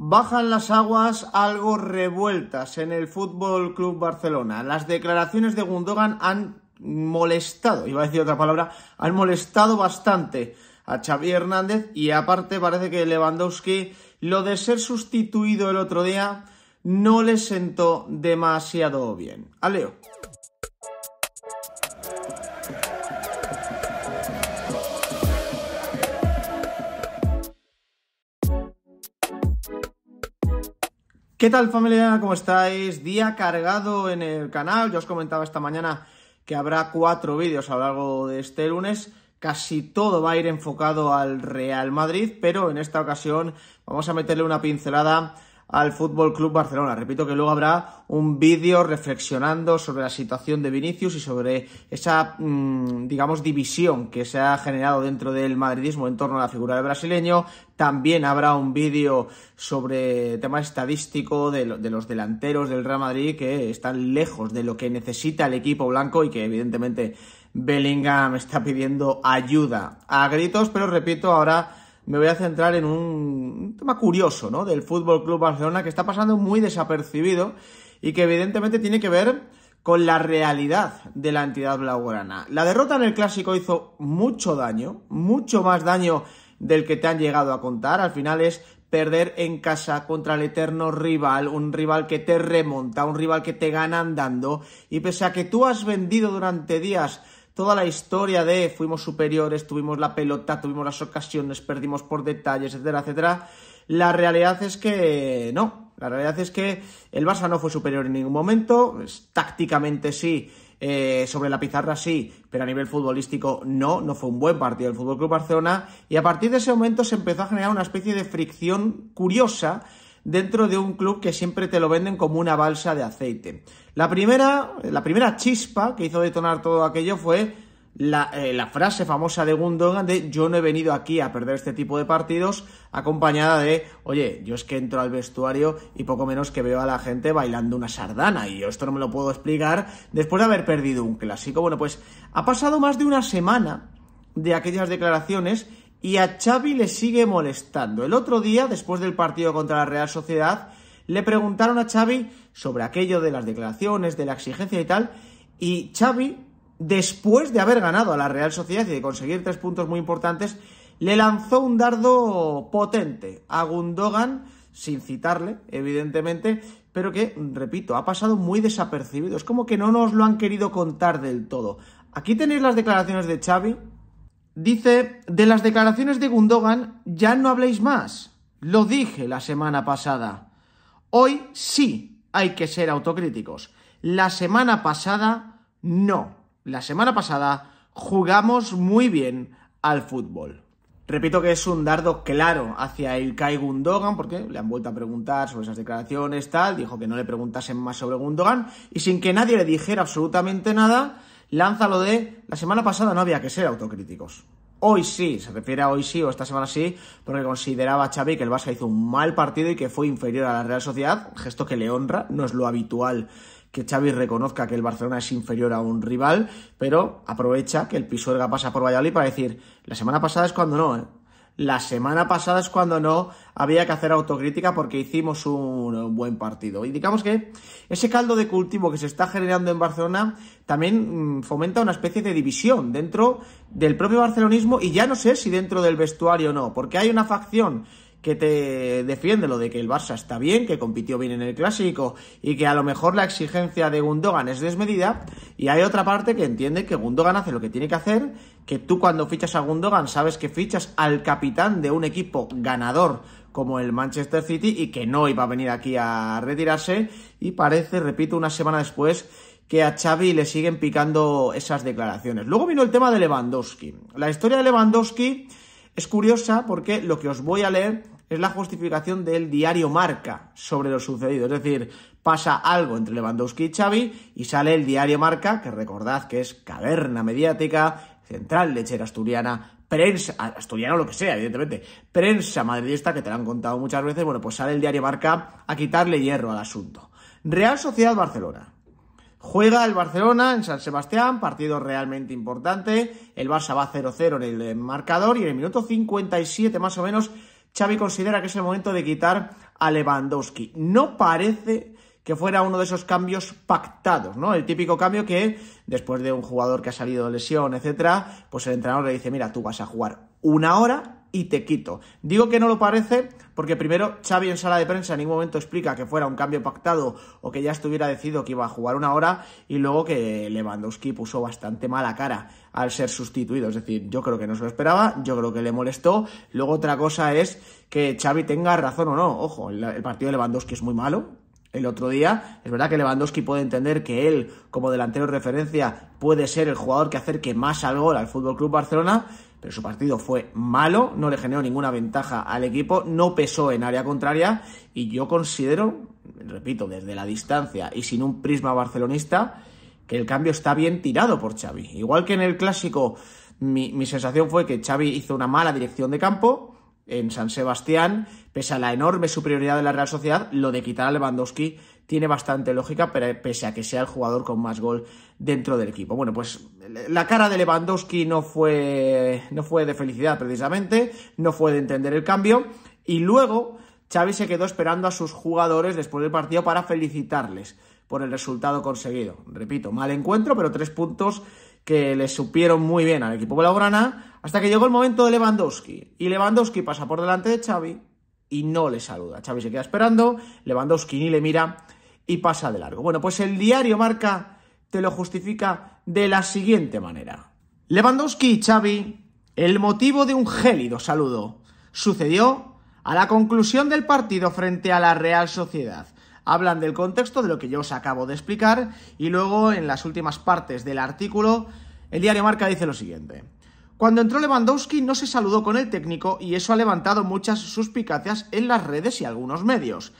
Bajan las aguas algo revueltas en el Fútbol Club Barcelona. Las declaraciones de Gundogan han molestado, iba a decir otra palabra, han molestado bastante a Xavi Hernández y aparte parece que Lewandowski lo de ser sustituido el otro día no le sentó demasiado bien. A Leo. ¿Qué tal familia? ¿Cómo estáis? Día cargado en el canal. Yo os comentaba esta mañana que habrá cuatro vídeos a lo largo de este lunes. Casi todo va a ir enfocado al Real Madrid, pero en esta ocasión vamos a meterle una pincelada al Fútbol Club Barcelona. Repito que luego habrá un vídeo reflexionando sobre la situación de Vinicius y sobre esa, mm, digamos, división que se ha generado dentro del madridismo en torno a la figura del brasileño. También habrá un vídeo sobre tema estadístico de, de los delanteros del Real Madrid que están lejos de lo que necesita el equipo blanco y que evidentemente Bellingham está pidiendo ayuda a gritos, pero repito, ahora me voy a centrar en un tema curioso, ¿no? Del Fútbol Club Barcelona que está pasando muy desapercibido y que evidentemente tiene que ver con la realidad de la entidad blaugrana. La derrota en el clásico hizo mucho daño, mucho más daño del que te han llegado a contar. Al final es perder en casa contra el eterno rival, un rival que te remonta, un rival que te gana andando. Y pese a que tú has vendido durante días toda la historia de fuimos superiores, tuvimos la pelota, tuvimos las ocasiones, perdimos por detalles, etcétera, etcétera, la realidad es que no. La realidad es que el Barça no fue superior en ningún momento. Pues, tácticamente sí, eh, sobre la pizarra sí, pero a nivel futbolístico no, no fue un buen partido del Club Barcelona. Y a partir de ese momento se empezó a generar una especie de fricción curiosa dentro de un club que siempre te lo venden como una balsa de aceite. La primera, la primera chispa que hizo detonar todo aquello fue eh, la, frase famosa de Gundogan de yo no he venido aquí a perder este tipo de partidos, acompañada de, oye, yo es que entro al vestuario y poco menos que veo a la gente bailando una sardana, y yo esto no me lo puedo explicar después de haber perdido un clásico. Bueno, pues ha pasado más de una semana de aquellas declaraciones y a Xavi le sigue molestando. El otro día, después del partido contra la Real Sociedad, le preguntaron a Xavi sobre aquello de las declaraciones, de la exigencia y tal, y Xavi después de haber ganado a la Real Sociedad y de conseguir tres puntos muy importantes, le lanzó un dardo potente a Gundogan, sin citarle, evidentemente, pero que, repito, ha pasado muy desapercibido. Es como que no nos lo han querido contar del todo. Aquí tenéis las declaraciones de Xavi. Dice, de las declaraciones de Gundogan ya no habléis más. Lo dije la semana pasada. Hoy sí hay que ser autocríticos. La semana pasada no la semana pasada, jugamos muy bien al fútbol. Repito que es un dardo claro hacia el Kai Gundogan, porque le han vuelto a preguntar sobre esas declaraciones, tal, dijo que no le preguntasen más sobre Gundogan, y sin que nadie le dijera absolutamente nada, lanza lo de la semana pasada no había que ser autocríticos. Hoy sí, se refiere a hoy sí o esta semana sí, porque consideraba a Xavi que el Barça hizo un mal partido y que fue inferior a la Real Sociedad, gesto que le honra, no es lo habitual que Xavi reconozca que el Barcelona es inferior a un rival, pero aprovecha que el Pisuerga pasa por Valladolid para decir, la semana pasada es cuando no, ¿eh? La semana pasada es cuando no había que hacer autocrítica porque hicimos un buen partido. Y digamos que ese caldo de cultivo que se está generando en Barcelona también mm, fomenta una especie de división dentro del propio barcelonismo y ya no sé si dentro del vestuario o no, porque hay una facción que te defiende lo de que el Barça está bien, que compitió bien en el clásico y que a lo mejor la exigencia de Gundogan es desmedida. Y hay otra parte que entiende que Gundogan hace lo que tiene que hacer, que tú cuando fichas a Gundogan sabes que fichas al capitán de un equipo ganador como el Manchester City y que no iba a venir aquí a retirarse. Y parece, repito, una semana después que a Xavi le siguen picando esas declaraciones. Luego vino el tema de Lewandowski. La historia de Lewandowski es curiosa porque lo que os voy a leer es la justificación del diario Marca sobre lo sucedido. Es decir, pasa algo entre Lewandowski y Xavi y sale el diario Marca, que recordad que es caverna mediática, central lechera asturiana, prensa, asturiana o lo que sea, evidentemente, prensa madridista, que te lo han contado muchas veces, bueno, pues sale el diario Marca a quitarle hierro al asunto. Real Sociedad Barcelona. Juega el Barcelona en San Sebastián, partido realmente importante. El Barça va 0-0 en el eh, marcador y en el minuto 57 más o menos Xavi considera que es el momento de quitar a Lewandowski. No parece que fuera uno de esos cambios pactados, ¿no? El típico cambio que después de un jugador que ha salido de lesión, etcétera, pues el entrenador le dice, "Mira, tú vas a jugar una hora y te quito. Digo que no lo parece porque primero Xavi en sala de prensa en ningún momento explica que fuera un cambio pactado o que ya estuviera decidido que iba a jugar una hora y luego que Lewandowski puso bastante mala cara al ser sustituido. Es decir, yo creo que no se lo esperaba, yo creo que le molestó. Luego otra cosa es que Xavi tenga razón o no. Ojo, el partido de Lewandowski es muy malo, el otro día. Es verdad que Lewandowski puede entender que él, como delantero de referencia, puede ser el jugador que acerque más al gol al Fútbol Club Barcelona, pero su partido fue malo, no le generó ninguna ventaja al equipo, no pesó en área contraria y yo considero, repito, desde la distancia y sin un prisma barcelonista, que el cambio está bien tirado por Xavi. Igual que en el clásico, mi, mi sensación fue que Xavi hizo una mala dirección de campo en San Sebastián, pese a la enorme superioridad de la Real Sociedad, lo de quitar a Lewandowski tiene bastante lógica, pese a que sea el jugador con más gol dentro del equipo. Bueno, pues la cara de Lewandowski no fue, no fue de felicidad precisamente, no fue de entender el cambio, y luego Xavi se quedó esperando a sus jugadores después del partido para felicitarles por el resultado conseguido. Repito, mal encuentro, pero tres puntos que le supieron muy bien al equipo blaugrana hasta que llegó el momento de Lewandowski. Y Lewandowski pasa por delante de Xavi y no le saluda. Xavi se queda esperando, Lewandowski ni le mira y pasa de largo. Bueno, pues el diario Marca te lo justifica de la siguiente manera. Lewandowski y Xavi, el motivo de un gélido saludo, sucedió a la conclusión del partido frente a la Real Sociedad. Hablan del contexto de lo que yo os acabo de explicar y luego en las últimas partes del artículo el diario Marca dice lo siguiente. Cuando entró Lewandowski no se saludó con el técnico y eso ha levantado muchas suspicacias en las redes y algunos medios.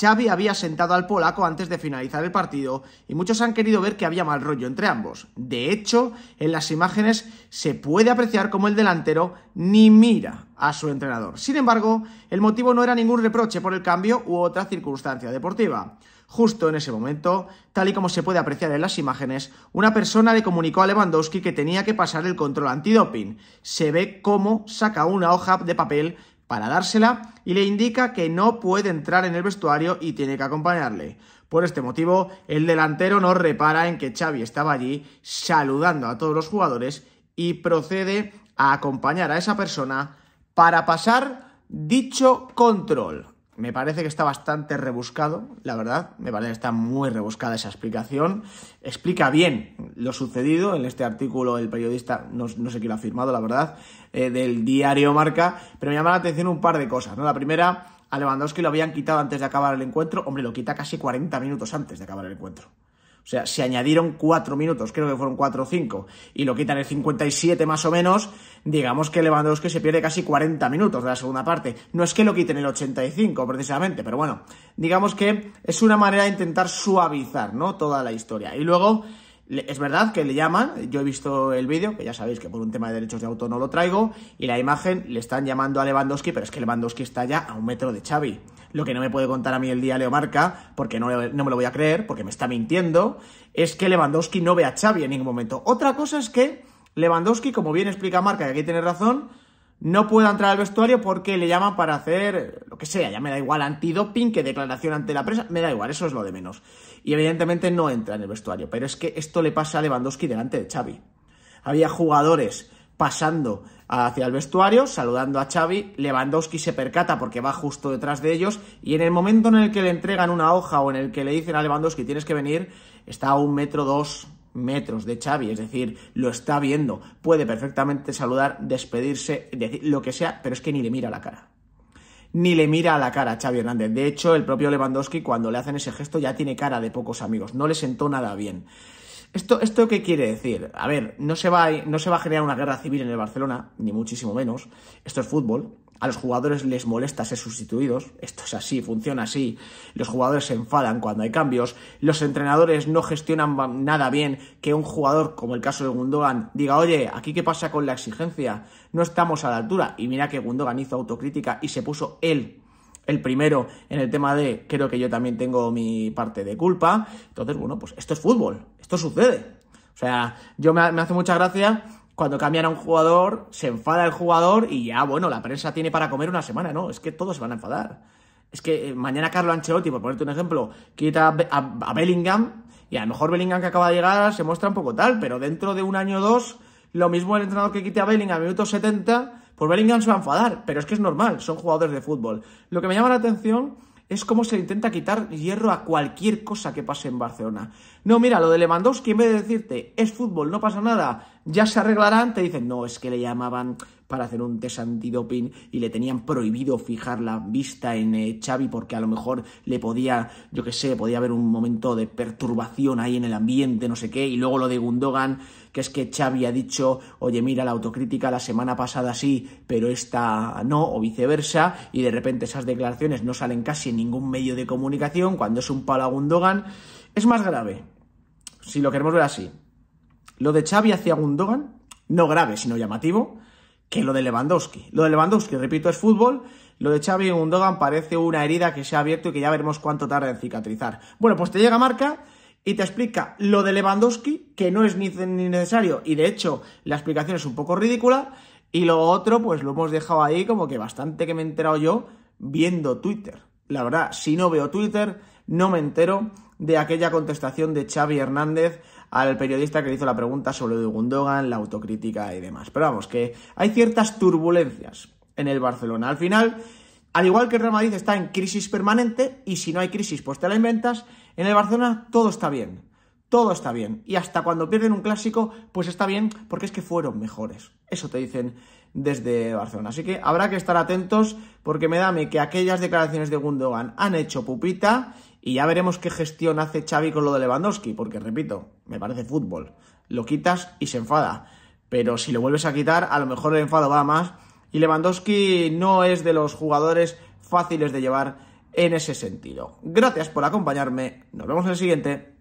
Xavi había sentado al polaco antes de finalizar el partido y muchos han querido ver que había mal rollo entre ambos. De hecho, en las imágenes se puede apreciar como el delantero ni mira a su entrenador. Sin embargo, el motivo no era ningún reproche por el cambio u otra circunstancia deportiva. Justo en ese momento, tal y como se puede apreciar en las imágenes, una persona le comunicó a Lewandowski que tenía que pasar el control antidoping. Se ve cómo saca una hoja de papel para dársela y le indica que no puede entrar en el vestuario y tiene que acompañarle. Por este motivo, el delantero no repara en que Xavi estaba allí saludando a todos los jugadores y procede a acompañar a esa persona para pasar dicho control. Me parece que está bastante rebuscado, la verdad, me parece que está muy rebuscada esa explicación. Explica bien lo sucedido en este artículo del periodista, no, sé quién lo ha firmado, la verdad, eh, del diario Marca, pero me llama la atención un par de cosas, ¿no? La primera, a Lewandowski lo habían quitado antes de acabar el encuentro, hombre, lo quita casi 40 minutos antes de acabar el encuentro. O sea, se añadieron 4 minutos, creo que fueron 4 o 5, y lo quitan el 57 más o menos, digamos que Lewandowski se pierde casi 40 minutos de la segunda parte. No es que lo quiten el 85 precisamente, pero bueno, digamos que es una manera de intentar suavizar, ¿no? Toda la historia. Y luego es verdad que le llaman, yo he visto el vídeo, que ya sabéis que por un tema de derechos de auto no lo traigo, y la imagen le están llamando a Lewandowski, pero es que Lewandowski está ya a un metro de Xavi. Lo que no me puede contar a mí el día Leo Marca, porque no, me lo voy a creer, porque me está mintiendo, es que Lewandowski no ve a Xavi en ningún momento. Otra cosa es que Lewandowski, como bien explica Marca, y aquí tiene razón, no puedo entrar al vestuario porque le llaman para hacer lo que sea, ya me da igual antidoping que declaración ante la prensa, me da igual, eso es lo de menos. Y evidentemente no entra en el vestuario, pero es que esto le pasa a Lewandowski delante de Xavi. Había jugadores pasando hacia el vestuario, saludando a Xavi, Lewandowski se percata porque va justo detrás de ellos y en el momento en el que le entregan una hoja o en el que le dicen a Lewandowski tienes que venir, está a un metro dos metros de Xavi, es decir, lo está viendo, puede perfectamente saludar, despedirse, decir lo que sea, pero es que ni le mira a la cara. Ni le mira a la cara a Xavi Hernández. De hecho, el propio Lewandowski cuando le hacen ese gesto ya tiene cara de pocos amigos, no le sentó nada bien. ¿Esto, ¿Esto qué quiere decir? A ver, no se, va, no se va a generar una guerra civil en el Barcelona, ni muchísimo menos. Esto es fútbol. A los jugadores les molesta ser sustituidos. Esto es así, funciona así. Los jugadores se enfadan cuando hay cambios. Los entrenadores no gestionan nada bien que un jugador, como el caso de Gundogan, diga, oye, ¿aquí qué pasa con la exigencia? No estamos a la altura. Y mira que Gundogan hizo autocrítica y se puso él el primero en el tema de creo que yo también tengo mi parte de culpa. Entonces, bueno, pues esto es fútbol, esto sucede. O sea, yo me, hace mucha gracia cuando cambian a un jugador, se enfada el jugador y ya, bueno, la prensa tiene para comer una semana, ¿no? Es que todos se van a enfadar. Es que eh, mañana Carlo Ancelotti, por ponerte un ejemplo, quita a, Bellingham y a lo mejor Bellingham que acaba de llegar se muestra un poco tal, pero dentro de un año o dos, lo mismo el entrenador que quite a Bellingham a minuto 70 por pues Bellingham se va a enfadar, pero es que es normal, son jugadores de fútbol. Lo que me llama la atención es cómo se intenta quitar hierro a cualquier cosa que pase en Barcelona. No, mira, lo de Lewandowski, en vez de decirte, es fútbol, no pasa nada, ya se arreglarán, te dicen, no, es que le llamaban para hacer un test antidoping y le tenían prohibido fijar la vista en eh, Xavi porque a lo mejor le podía, yo qué sé, podía haber un momento de perturbación ahí en el ambiente, no sé qué, y luego lo de Gundogan, que es que Xavi ha dicho, oye, mira, la autocrítica la semana pasada sí, pero esta no, o viceversa, y de repente esas declaraciones no salen casi en ningún medio de comunicación, cuando es un palo a Gundogan, es más grave, si lo queremos ver así. Lo de Xavi hacia Gundogan, no grave, sino llamativo, que lo de Lewandowski. Lo de Lewandowski, repito, es fútbol. Lo de Xavi Gundogan parece una herida que se ha abierto y que ya veremos cuánto tarda en cicatrizar. Bueno, pues te llega marca y te explica lo de Lewandowski, que no es ni, ni necesario y de hecho la explicación es un poco ridícula. Y lo otro, pues lo hemos dejado ahí como que bastante que me he enterado yo viendo Twitter. La verdad, si no veo Twitter, no me entero de aquella contestación de Xavi Hernández al periodista que le hizo la pregunta sobre de Gundogan, la autocrítica y demás. Pero vamos, que hay ciertas turbulencias en el Barcelona. Al final, al igual que el Real Madrid está en crisis permanente y si no hay crisis pues te la inventas, en el Barcelona todo está bien. Todo está bien. Y hasta cuando pierden un clásico, pues está bien porque es que fueron mejores. Eso te dicen desde Barcelona. Así que habrá que estar atentos porque me da mí que aquellas declaraciones de Gundogan han hecho pupita y ya veremos qué gestión hace Xavi con lo de Lewandowski, porque repito, me parece fútbol. Lo quitas y se enfada. Pero si lo vuelves a quitar, a lo mejor el enfado va más. Y Lewandowski no es de los jugadores fáciles de llevar en ese sentido. Gracias por acompañarme. Nos vemos en el siguiente.